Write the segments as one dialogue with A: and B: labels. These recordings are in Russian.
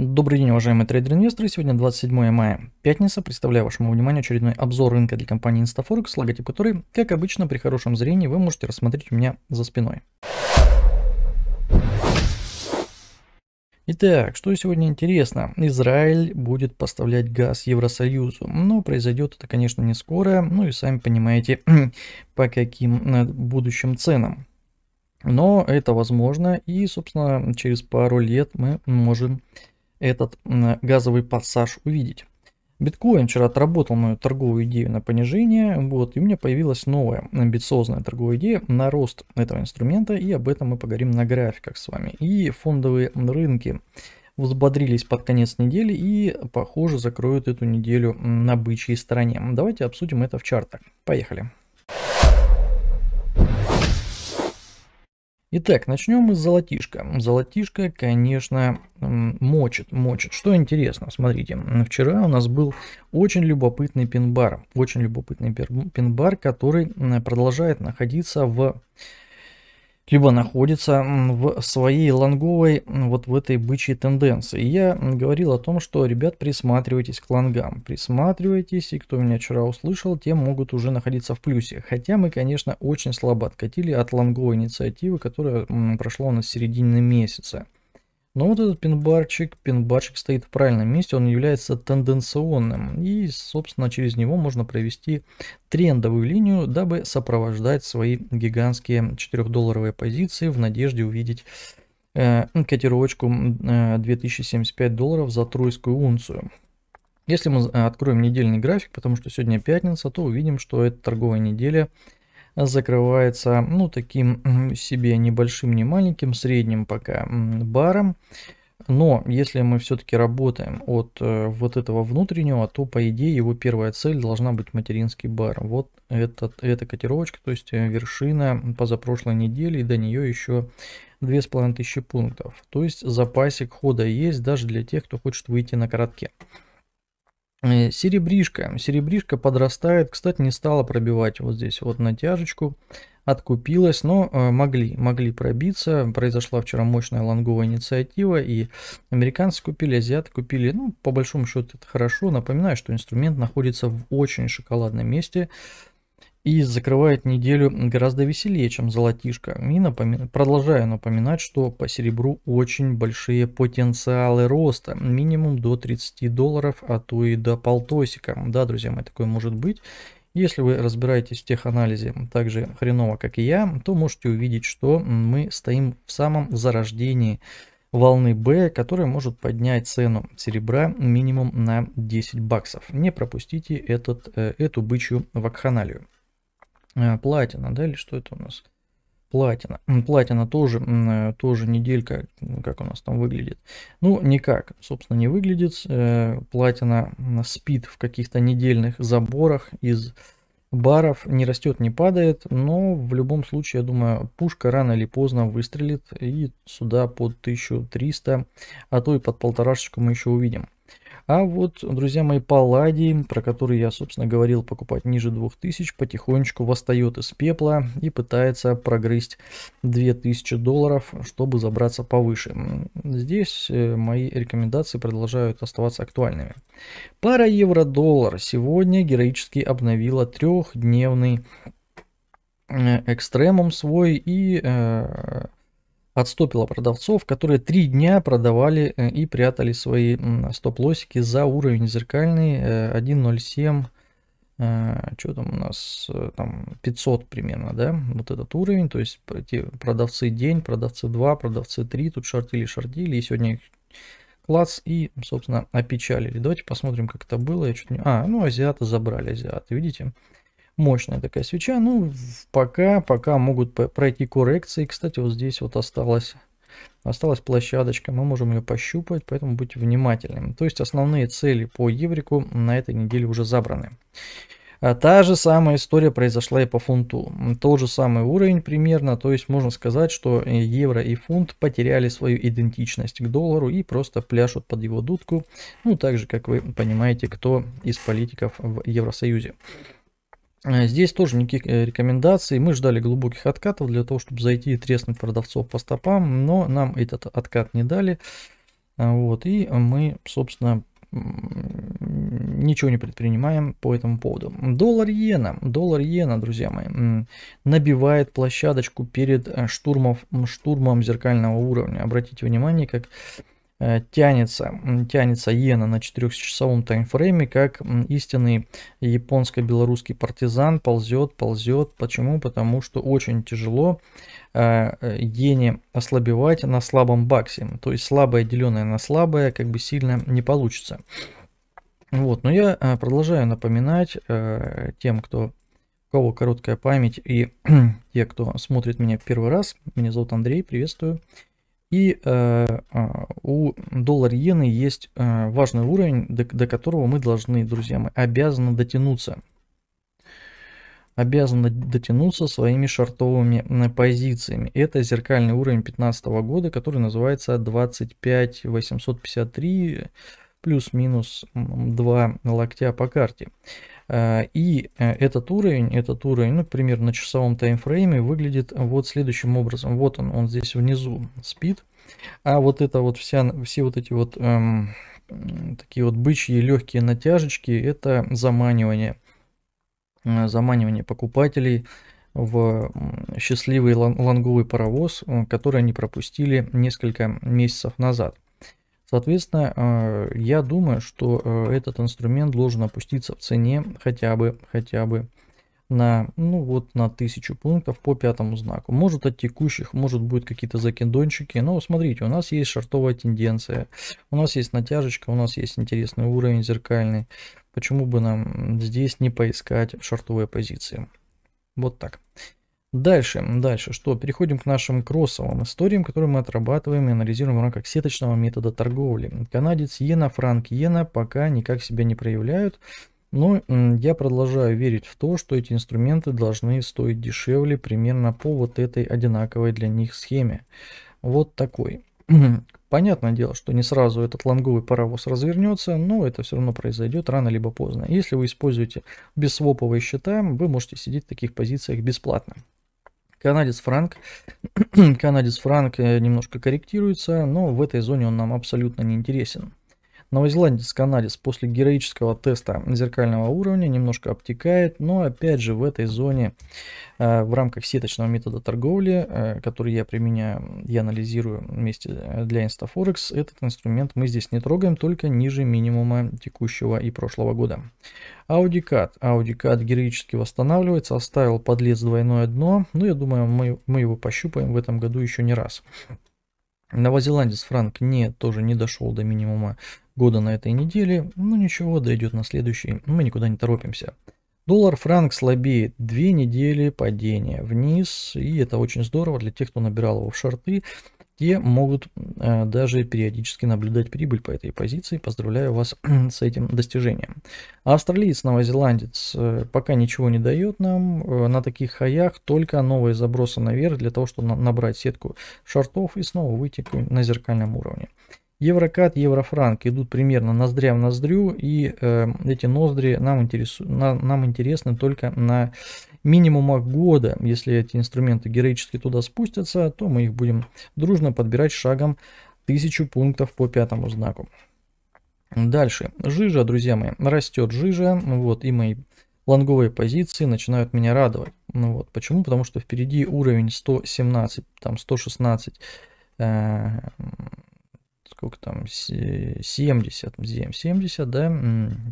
A: Добрый день, уважаемые трейдеры-инвесторы. Сегодня 27 мая, пятница. Представляю вашему вниманию очередной обзор рынка для компании InstaForex, логотип которой, как обычно, при хорошем зрении вы можете рассмотреть у меня за спиной. Итак, что сегодня интересно? Израиль будет поставлять газ Евросоюзу, но произойдет это, конечно, не скоро, ну и сами понимаете, по каким э, будущим ценам. Но это возможно, и, собственно, через пару лет мы можем этот газовый пассаж увидеть. Биткоин вчера отработал мою торговую идею на понижение, вот, и у меня появилась новая амбициозная торговая идея на рост этого инструмента, и об этом мы поговорим на графиках с вами. И фондовые рынки взбодрились под конец недели и, похоже, закроют эту неделю на бычьей стороне. Давайте обсудим это в чартах. Поехали. Итак, начнем мы с золотишка. Золотишко, конечно, мочит, мочит. Что интересно, смотрите, вчера у нас был очень любопытный пин-бар, очень любопытный пин-бар, который продолжает находиться в либо находится в своей лонговой, вот в этой бычьей тенденции. Я говорил о том, что, ребят, присматривайтесь к лонгам, присматривайтесь, и кто меня вчера услышал, те могут уже находиться в плюсе. Хотя мы, конечно, очень слабо откатили от лонговой инициативы, которая прошла у нас в середине месяца. Но вот этот пинбарчик, пинбарчик стоит в правильном месте, он является тенденционным. И, собственно, через него можно провести трендовую линию, дабы сопровождать свои гигантские 4-долларовые позиции в надежде увидеть э, котировочку э, 2075 долларов за тройскую унцию. Если мы откроем недельный график, потому что сегодня пятница, то увидим, что эта торговая неделя – закрывается, ну, таким себе небольшим, не маленьким, средним пока баром. Но если мы все-таки работаем от э, вот этого внутреннего, то по идее его первая цель должна быть материнский бар. Вот этот, эта котировочка, то есть э, вершина позапрошлой недели, и до нее еще 2500 пунктов. То есть запасик хода есть даже для тех, кто хочет выйти на коротке. Э, серебришка. Серебришка подрастает. Кстати, не стала пробивать вот здесь вот натяжечку. Откупилась, но э, могли, могли пробиться. Произошла вчера мощная лонговая инициатива. И американцы купили, азиаты купили. Ну, по большому счету, это хорошо. Напоминаю, что инструмент находится в очень шоколадном месте и закрывает неделю гораздо веселее, чем золотишко. И напоми... продолжаю напоминать, что по серебру очень большие потенциалы роста, минимум до 30 долларов, а то и до полтосика. Да, друзья мои, такое может быть. Если вы разбираетесь в теханализе так же хреново, как и я, то можете увидеть, что мы стоим в самом зарождении волны Б, которая может поднять цену серебра минимум на 10 баксов. Не пропустите этот, э, эту бычью вакханалию. Э, платина, да, или что это у нас? Платина. Платина тоже, э, тоже неделька, как у нас там выглядит. Ну, никак, собственно, не выглядит. Э, платина спит в каких-то недельных заборах из баров, не растет, не падает, но в любом случае, я думаю, пушка рано или поздно выстрелит, и сюда под 1300, а то и под полторашечку мы еще увидим. А вот, друзья мои, палладий, про который я, собственно, говорил, покупать ниже 2000, потихонечку восстает из пепла и пытается прогрызть 2000 долларов, чтобы забраться повыше. Здесь э, мои рекомендации продолжают оставаться актуальными. Пара евро-доллар сегодня героически обновила трехдневный э, экстремум свой и э, подстопила продавцов, которые три дня продавали э, и прятали свои стоп-лосики за уровень зеркальный 1.07, э, э, что там у нас, там 500 примерно, да, вот этот уровень, то есть продавцы день, продавцы 2, продавцы 3, тут шортили, шортили, и сегодня их клац и, собственно, опечалили. Давайте посмотрим, как это было. Я чуть не... А, ну азиаты забрали, азиаты, Видите? мощная такая свеча. Ну, пока, пока могут пройти коррекции. Кстати, вот здесь вот осталось осталась площадочка, мы можем ее пощупать, поэтому будьте внимательными. То есть основные цели по еврику на этой неделе уже забраны. А та же самая история произошла и по фунту. Тот же самый уровень примерно, то есть можно сказать, что евро и фунт потеряли свою идентичность к доллару и просто пляшут под его дудку. Ну, так же, как вы понимаете, кто из политиков в Евросоюзе. Э, здесь тоже никаких э, рекомендаций. Мы ждали глубоких откатов для того, чтобы зайти и треснуть продавцов по стопам, но нам этот откат не дали. Э, вот, и мы, собственно, ничего не предпринимаем по этому поводу. Доллар иена, доллар иена, друзья мои, набивает площадочку перед штурмов, штурмом зеркального уровня. Обратите внимание, как Э, тянется, тянется иена на 4-часовом таймфрейме, как истинный японско-белорусский партизан ползет, ползет. Почему? Потому что очень тяжело э, э, иене ослабевать на слабом баксе. То есть слабое, деленное на слабое, как бы сильно не получится. Вот, но я продолжаю напоминать тем, кто у кого короткая память и те, кто смотрит меня в первый раз. Меня зовут Андрей, приветствую. И э, а, у доллар иены есть э, важный уровень, до, до которого мы должны, друзья мои, обязаны дотянуться. Обязаны дотянуться своими шортовыми э, позициями. Это зеркальный уровень 2015 года, который называется 25853 плюс-минус 2 локтя по карте. Э, и э, этот уровень, этот уровень, ну, примерно на часовом таймфрейме выглядит вот следующим образом. Вот он, он здесь внизу спит. А вот это вот вся, все вот эти вот эм, такие вот бычьи легкие натяжечки, это заманивание, э, заманивание покупателей в счастливый лонговый паровоз, который они пропустили несколько месяцев назад. Соответственно, э, я думаю, что э, этот инструмент должен опуститься в цене хотя бы, хотя бы на, ну вот, на тысячу пунктов по пятому знаку. Может от текущих, может будет какие-то закиндончики, но смотрите, у нас есть шартовая тенденция, у нас есть натяжечка, у нас есть интересный уровень зеркальный. Почему бы нам здесь не поискать шартовые позиции? Вот так. Дальше, дальше что? Переходим к нашим кроссовым историям, которые мы отрабатываем и анализируем в рамках сеточного метода торговли. Канадец иена, франк иена пока никак себя не проявляют, но я продолжаю верить в то, что эти инструменты должны стоить дешевле примерно по вот этой одинаковой для них схеме. Вот такой. Понятное дело, что не сразу этот лонговый паровоз развернется, но это все равно произойдет рано либо поздно. Если вы используете бессвоповые счета, вы можете сидеть в таких позициях бесплатно. Канадец Франк. Канадец Франк э, немножко корректируется, но в этой зоне он нам абсолютно не интересен. Новозеландец канадец после героического теста зеркального уровня немножко обтекает, но опять же в этой зоне э, в рамках сеточного метода торговли, э, который я применяю, я анализирую вместе э, для InstaForex, этот инструмент мы здесь не трогаем, только ниже минимума текущего и прошлого года. AudiCAD. AudiCAD героически восстанавливается, оставил подлез двойное дно, но ну, я думаю мы, мы его пощупаем в этом году еще не раз. Новозеландец Франк не, тоже не дошел до минимума года на этой неделе. Ну ничего, дойдет на следующий. Мы никуда не торопимся. Доллар-франк слабеет, две недели падения вниз, и это очень здорово для тех, кто набирал его в шорты. Те могут э, даже периодически наблюдать прибыль по этой позиции. Поздравляю вас с этим достижением. А австралиец, новозеландец э, пока ничего не дает нам. Э, на таких хаях только новые забросы наверх для того, чтобы на набрать сетку шортов и снова выйти на зеркальном уровне. Еврокат, еврофранк идут примерно ноздря в ноздрю, и э, эти ноздри нам, интересу, на, нам интересны только на минимумах года. Если эти инструменты героически туда спустятся, то мы их будем дружно подбирать шагом 1000 пунктов по пятому знаку. Дальше. Жижа, друзья мои, растет жижа, вот, и мои лонговые позиции начинают меня радовать. Ну вот, почему? Потому что впереди уровень 117, там 116, э, сколько там, 70, ZM 70, да,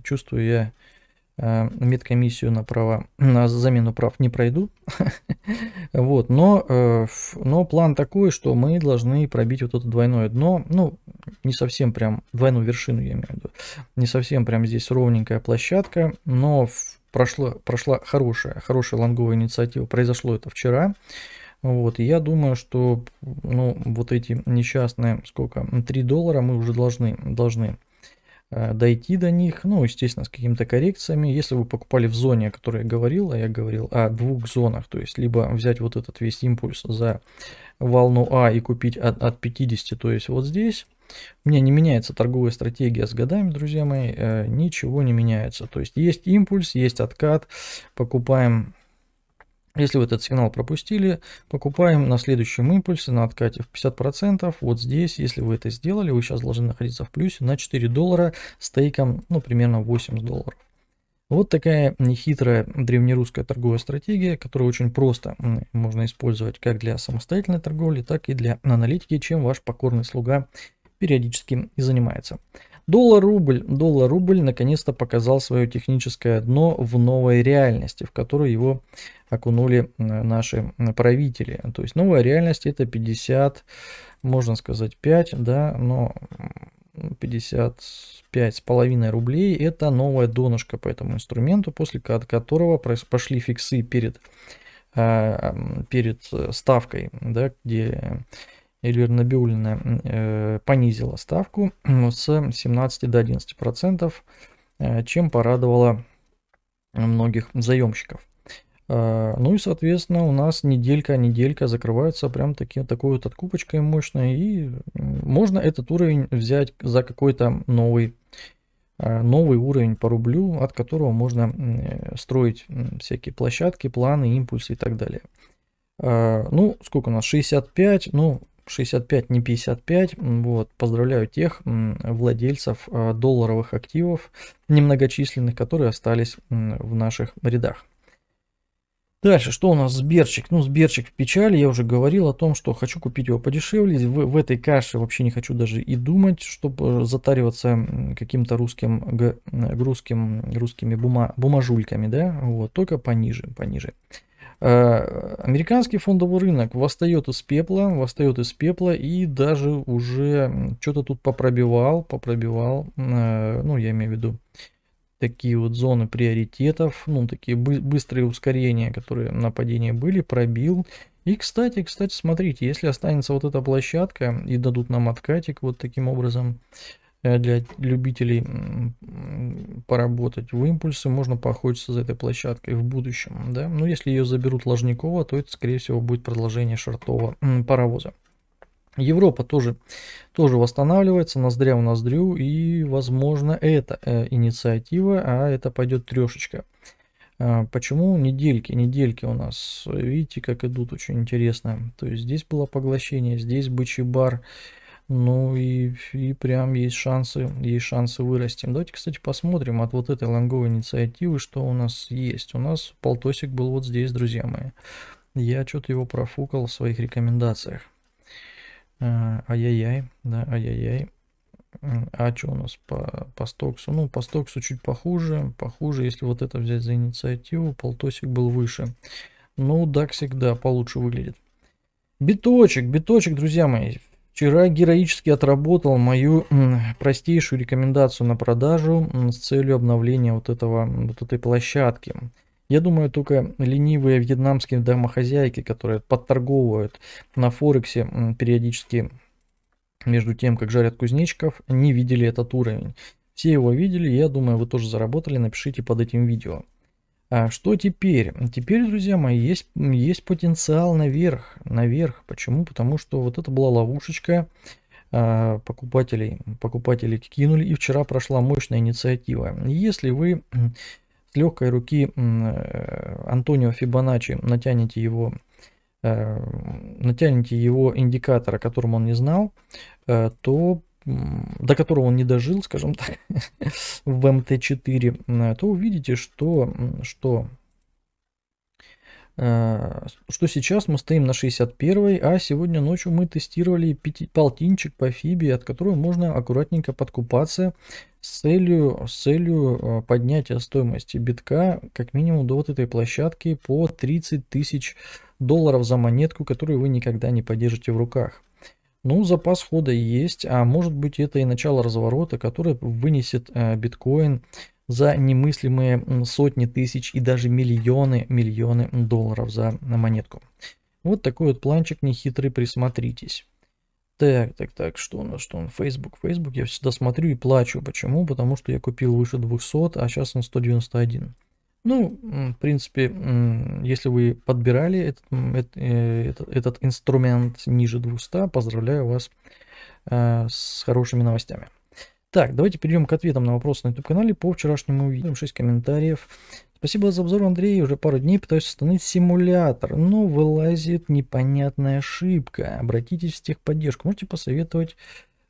A: чувствую я э, медкомиссию на права, на замену прав не пройду. вот, но, э, но план такой, что мы должны пробить вот это двойное дно, ну, не совсем прям, двойную вершину я имею в виду, не совсем прям здесь ровненькая площадка, но прошла прошла хорошая, хорошая лонговая инициатива, произошло это вчера, вот, и я думаю, что ну, вот эти несчастные, сколько, 3 доллара мы уже должны, должны э, дойти до них, ну, естественно, с какими-то коррекциями. Если вы покупали в зоне, о которой я говорил, а я говорил о двух зонах, то есть либо взять вот этот весь импульс за волну А и купить от, от 50, то есть вот здесь, у меня не меняется торговая стратегия с годами, друзья мои, э, ничего не меняется. То есть есть импульс, есть откат, покупаем если вы этот сигнал пропустили, покупаем на следующем импульсе на откате в 50%. Вот здесь, если вы это сделали, вы сейчас должны находиться в плюсе на 4 доллара с тейком, ну, примерно 80 долларов. Вот такая нехитрая древнерусская торговая стратегия, которую очень просто можно использовать как для самостоятельной торговли, так и для аналитики, чем ваш покорный слуга периодически и занимается. Доллар-рубль. Доллар-рубль наконец-то показал свое техническое дно в новой реальности, в которую его окунули наши правители. То есть новая реальность это 50, можно сказать 5, да, но 55 с половиной рублей это новая донышко по этому инструменту, после которого пошли фиксы перед, а, перед э, ставкой, да, где Эльвира Набиулина э, понизила ставку с 17 до 11 процентов, э, чем порадовала многих заемщиков. Э, ну и, соответственно, у нас неделька-неделька закрывается прям таки, такой вот откупочкой мощной. И можно этот уровень взять за какой-то новый, новый уровень по рублю, от которого можно строить всякие площадки, планы, импульсы и так далее. Ну, сколько у нас? 65. Ну, 65, не 55. Вот, поздравляю тех владельцев а, долларовых активов, немногочисленных, которые остались в наших рядах. Дальше, что у нас Сберчик? Ну, Сберчик в печали, я уже говорил о том, что хочу купить его подешевле. В, в этой каше вообще не хочу даже и думать, чтобы э, затариваться каким-то русским, г, э, русским, русскими бума, бумажульками, да, вот, только пониже, пониже. Э, американский фондовый рынок восстает из пепла, восстает из пепла и даже уже что-то тут попробивал, попробивал, э, ну я имею в виду такие вот зоны приоритетов, ну такие быстрые ускорения, которые нападения были, пробил. И кстати, кстати, смотрите, если останется вот эта площадка и дадут нам откатик вот таким образом, Э, для любителей поработать в импульсы, можно поохотиться за этой площадкой в будущем. Да? Но если ее заберут Ложникова, то это, скорее всего, будет продолжение шартового паровоза. Европа тоже, тоже восстанавливается, ноздря в ноздрю, и, возможно, это э, инициатива, а это пойдет трешечка. Э, почему недельки? Недельки у нас, видите, как идут, очень интересно. То есть здесь было поглощение, здесь бычий бар, ну и, и прям есть шансы, есть шансы вырасти. Давайте, кстати, посмотрим от вот этой лонговой инициативы, что у нас есть. У нас полтосик был вот здесь, друзья мои. Я что-то его профукал в своих рекомендациях. Э, ай-яй-яй, да, ай-яй-яй. А что у нас по, по стоксу? Ну, по стоксу чуть похуже. Похуже, если вот это взять за инициативу. Полтосик был выше. Ну, DAX всегда получше выглядит. Биточек, биточек, друзья мои. Вчера героически отработал мою простейшую рекомендацию на продажу с целью обновления вот, этого, вот этой площадки. Я думаю, только ленивые вьетнамские домохозяйки, которые подторговывают на Форексе периодически между тем, как жарят кузнечков, не видели этот уровень. Все его видели, я думаю, вы тоже заработали, напишите под этим видео. А что теперь? Теперь, друзья мои, есть, есть потенциал наверх. Наверх. Почему? Потому что вот это была ловушечка а, покупателей. Покупатели кинули, и вчера прошла мощная инициатива. Если вы с легкой руки э, Антонио Фибоначчи натянете его э, натянете его индикатора, о котором он не знал, э, то до которого он не дожил, скажем так, в МТ-4, э, то увидите, что, что, э, что сейчас мы стоим на 61, а сегодня ночью мы тестировали пяти, полтинчик по фибе, от которого можно аккуратненько подкупаться с целью, с целью э, поднятия стоимости битка как минимум до вот этой площадки по 30 тысяч долларов за монетку, которую вы никогда не поддержите в руках. Ну, запас хода есть, а может быть это и начало разворота, которое вынесет э, биткоин за немыслимые сотни тысяч и даже миллионы, миллионы долларов за монетку. Вот такой вот планчик нехитрый, присмотритесь. Так, так, так, что у нас, что он, Facebook, Facebook, я всегда смотрю и плачу. Почему? Потому что я купил выше 200, а сейчас он 191. Ну, в принципе, если вы подбирали этот, э, этот, этот инструмент ниже 200, поздравляю вас э, с хорошими новостями. Так, давайте перейдем к ответам на вопросы на YouTube-канале по вчерашнему видео. 6 комментариев. Спасибо за обзор, Андрей. Уже пару дней пытаюсь установить симулятор, но вылазит непонятная ошибка. Обратитесь в техподдержку. Можете посоветовать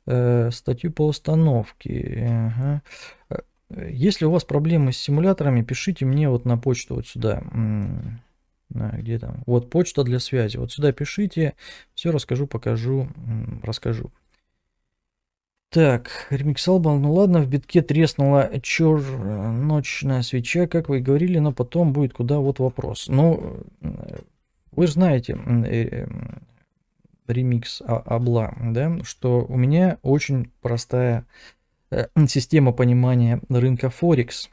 A: э, статью по установке. Ага. Если у вас проблемы с симуляторами, пишите мне вот на почту вот сюда. Где там? Вот почта для связи. Вот сюда пишите. Все расскажу, покажу, расскажу. Так, Remix Album, ну ладно, в битке треснула чер... свеча, как вы и говорили, но потом будет куда, вот вопрос. Ну, вы же знаете, э, ремикс а-, Абла, да, что у меня очень простая Э, система понимания рынка Форекс.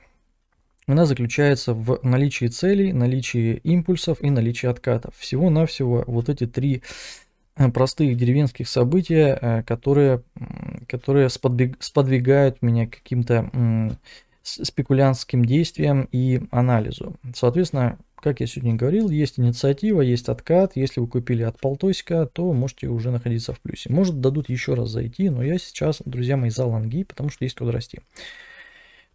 A: Она заключается в наличии целей, наличии импульсов и наличии откатов. Всего-навсего вот эти три э, простых деревенских события, э, которые, которые сподвигают меня к каким-то спекулянтским действиям и анализу. Соответственно, как я сегодня говорил, есть инициатива, есть откат. Если вы купили от полтосика, то можете уже находиться в плюсе. Может, дадут еще раз зайти, но я сейчас, друзья мои, за лонги, потому что есть куда расти.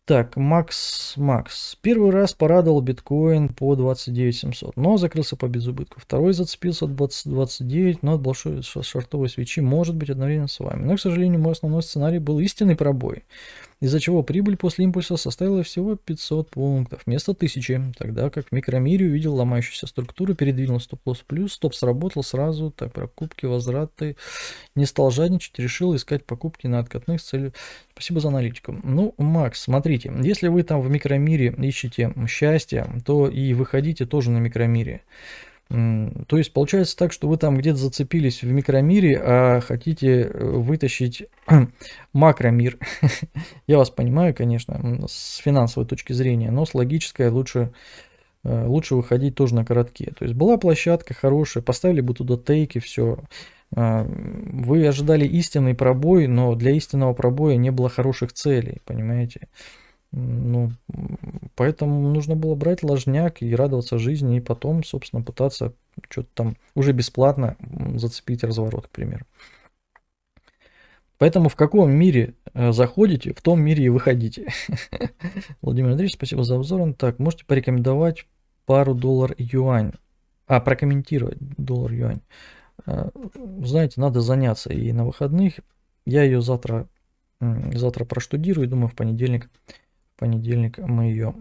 A: Так, Макс, Макс. Первый раз порадовал биткоин по 29 700, но закрылся по безубытку. Второй зацепился от 20, 29, но от большой шортовой свечи может быть одновременно с вами. Но, к сожалению, мой основной сценарий был истинный пробой из-за чего прибыль после импульса составила всего 500 пунктов вместо 1000, тогда как в микромире увидел ломающуюся структуру, передвинул стоп-лосс плюс, стоп сработал сразу, так покупки, возвраты, не стал жадничать, решил искать покупки на откатных с целью. Спасибо за аналитику. Ну, Макс, смотрите, если вы там в микромире ищете счастье, то и выходите тоже на микромире. То есть получается так, что вы там где-то зацепились в микромире, а хотите э, вытащить макромир. Я вас понимаю, конечно, с финансовой точки зрения, но с логической лучше, э, лучше выходить тоже на короткие. То есть была площадка хорошая, поставили бы туда тейки, все. А, вы ожидали истинный пробой, но для истинного пробоя не было хороших целей, понимаете? Ну, поэтому нужно было брать ложняк и радоваться жизни, и потом, собственно, пытаться что-то там уже бесплатно зацепить разворот, к примеру. Поэтому в каком мире э, заходите, в том мире и выходите. Владимир Андреевич, спасибо за обзор. Так, можете порекомендовать пару доллар-юань. А, прокомментировать доллар-юань. Э, знаете, надо заняться и на выходных. Я ее завтра, завтра проштудирую, думаю, в понедельник понедельник мы ее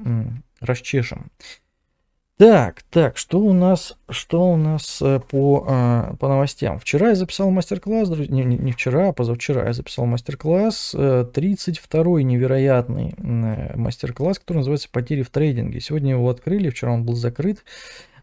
A: расчешем. Так, так, что у нас, что у нас э, по, э, по новостям? Вчера я записал мастер-класс, не, не, не вчера, а позавчера я записал мастер-класс, 32-й э, невероятный мастер-класс, который называется «Потери в трейдинге». Сегодня его открыли, вчера он был закрыт.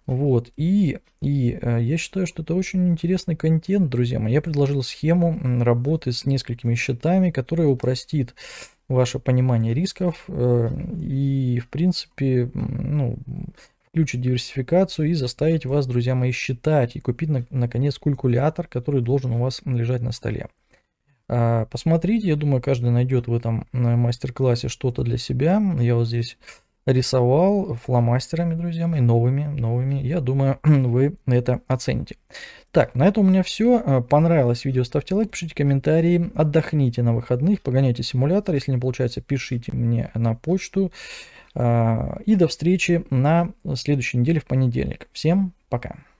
A: Вот, и, и я считаю, что это очень интересный контент, друзья мои. Я предложил схему работы с несколькими счетами, которая упростит э, ваше понимание рисков э, и, в принципе, ну, включить диверсификацию и заставить вас, друзья мои, считать и купить, наконец, калькулятор, который должен у вас лежать на столе. А, посмотрите, я думаю, каждый найдет в этом э, мастер-классе что-то для себя. Я вот здесь рисовал фломастерами, друзья мои, новыми, новыми. Я думаю, вы это оцените. Так, на этом у меня все. Э, понравилось видео, ставьте лайк, пишите комментарии, отдохните на выходных, погоняйте симулятор. Если не получается, пишите мне на почту. Э, и до встречи на следующей неделе в понедельник. Всем пока.